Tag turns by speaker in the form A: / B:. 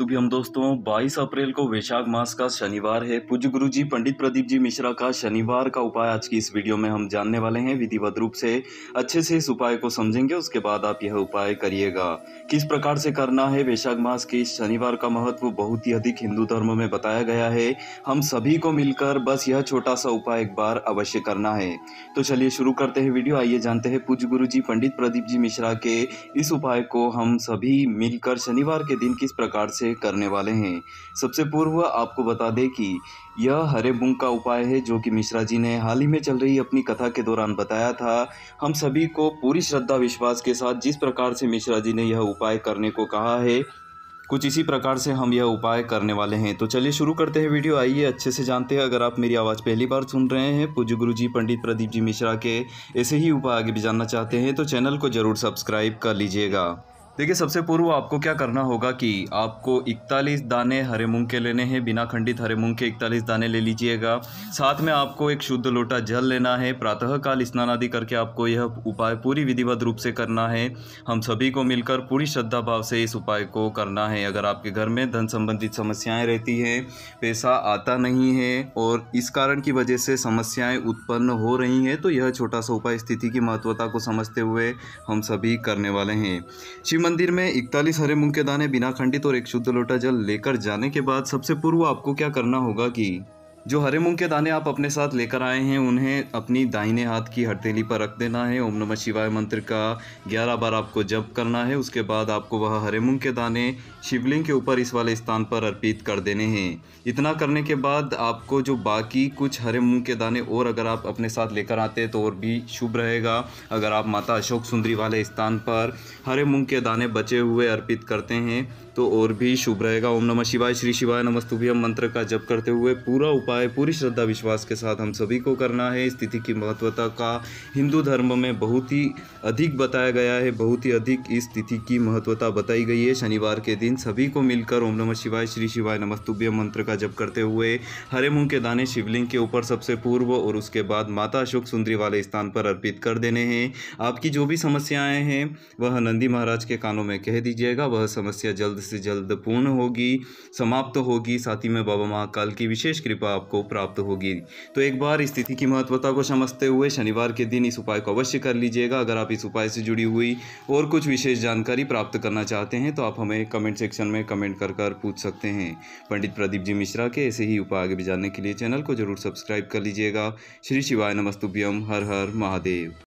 A: तो हम दोस्तों 22 अप्रैल को वैशाख मास का शनिवार है पूज्य गुरु जी पंडित प्रदीप जी मिश्रा का शनिवार का उपाय आज की इस वीडियो में हम जानने वाले हैं विधिवत रूप से अच्छे से इस उपाय को समझेंगे उसके बाद आप यह उपाय करिएगा किस प्रकार से करना है वैशाख मास के शनिवार का महत्व बहुत ही अधिक हिंदू धर्म में बताया गया है हम सभी को मिलकर बस यह छोटा सा उपाय एक बार अवश्य करना है तो चलिए शुरू करते हैं वीडियो आइए जानते हैं पूज्य गुरु जी पंडित प्रदीप जी मिश्रा के इस उपाय को हम सभी मिलकर शनिवार के दिन किस प्रकार से से करने वाले हैं सबसे पूर्व आपको बता दें कि यह हरे बुंग का उपाय है जो कि मिश्रा जी ने हाल ही में चल रही अपनी कथा के दौरान बताया था हम सभी को पूरी श्रद्धा विश्वास के साथ जिस प्रकार से मिश्रा जी ने यह उपाय करने को कहा है कुछ इसी प्रकार से हम यह उपाय करने वाले हैं तो चलिए शुरू करते हैं वीडियो आइए अच्छे से जानते हैं अगर आप मेरी आवाज़ पहली बार सुन रहे हैं पूज्य गुरु जी पंडित प्रदीप जी मिश्रा के ऐसे ही उपाय आगे भी जानना चाहते हैं तो चैनल को ज़रूर सब्सक्राइब कर लीजिएगा देखिए सबसे पूर्व आपको क्या करना होगा कि आपको 41 दाने हरे मूंग के लेने हैं बिना खंडित हरे मूंग के 41 दाने ले लीजिएगा साथ में आपको एक शुद्ध लोटा जल लेना है प्रातःकाल स्नान आदि करके आपको यह उपाय पूरी विधिवत रूप से करना है हम सभी को मिलकर पूरी श्रद्धा भाव से इस उपाय को करना है अगर आपके घर में धन संबंधित समस्याएँ रहती हैं पैसा आता नहीं है और इस कारण की वजह से समस्याएँ उत्पन्न हो रही हैं तो यह छोटा सा उपाय स्थिति की महत्वता को समझते हुए हम सभी करने वाले हैं शिव मंदिर में इकतालीस हरे मूंग के दाने बिना खंडित और एक शुद्ध लोटा जल लेकर जाने के बाद सबसे पूर्व आपको क्या करना होगा कि जो हरे मूंग के दाने आप अपने साथ लेकर आए हैं उन्हें अपनी दाहिने हाथ की हथेली पर रख देना है ओम नमः शिवाय मंत्र का ग्यारह बार आपको जप करना है उसके बाद आपको वह हरे मूंग के दाने शिवलिंग के ऊपर इस वाले स्थान पर अर्पित कर देने हैं इतना करने के बाद आपको जो बाकी कुछ हरे मूंग के दाने और अगर आप अपने साथ लेकर आते हैं तो और भी शुभ रहेगा अगर आप माता अशोक सुंदरी वाले स्थान पर हरे मूँग के दाने बचे हुए अर्पित करते हैं तो और भी शुभ रहेगा ओम नमः शिवाय श्री शिवाय नमस्तुभ्यम मंत्र का जप करते हुए पूरा उपाय है पूरी श्रद्धा विश्वास के साथ हम सभी को करना है इस तिथि की महत्वता का हिंदू धर्म में बहुत ही अधिक बताया गया है बहुत ही अधिक इस तिथि की महत्वता बताई गई है शनिवार के दिन सभी को मिलकर ओम नमः शिवाय श्री शिवाय नमस्तुभ्य मंत्र का जप करते हुए हरे मुँह के दाने शिवलिंग के ऊपर सबसे पूर्व और उसके बाद माता अशोक सुंदरी वाले स्थान पर अर्पित कर देने हैं आपकी जो भी समस्याएं हैं वह नंदी महाराज के कानों में कह दीजिएगा वह समस्या जल्द से जल्द पूर्ण होगी समाप्त होगी साथ ही में बाबा महाकाल की विशेष कृपा आपको प्राप्त होगी तो एक बार स्थिति की महत्वता को समझते हुए शनिवार के दिन इस उपाय को अवश्य कर लीजिएगा अगर आप इस उपाय से जुड़ी हुई और कुछ विशेष जानकारी प्राप्त करना चाहते हैं तो आप हमें कमेंट सेक्शन में कमेंट कर कर पूछ सकते हैं पंडित प्रदीप जी मिश्रा के ऐसे ही उपाय आगे भी जानने के लिए चैनल को जरूर सब्सक्राइब कर लीजिएगा श्री शिवाय नमस्तुभ्यम हर हर महादेव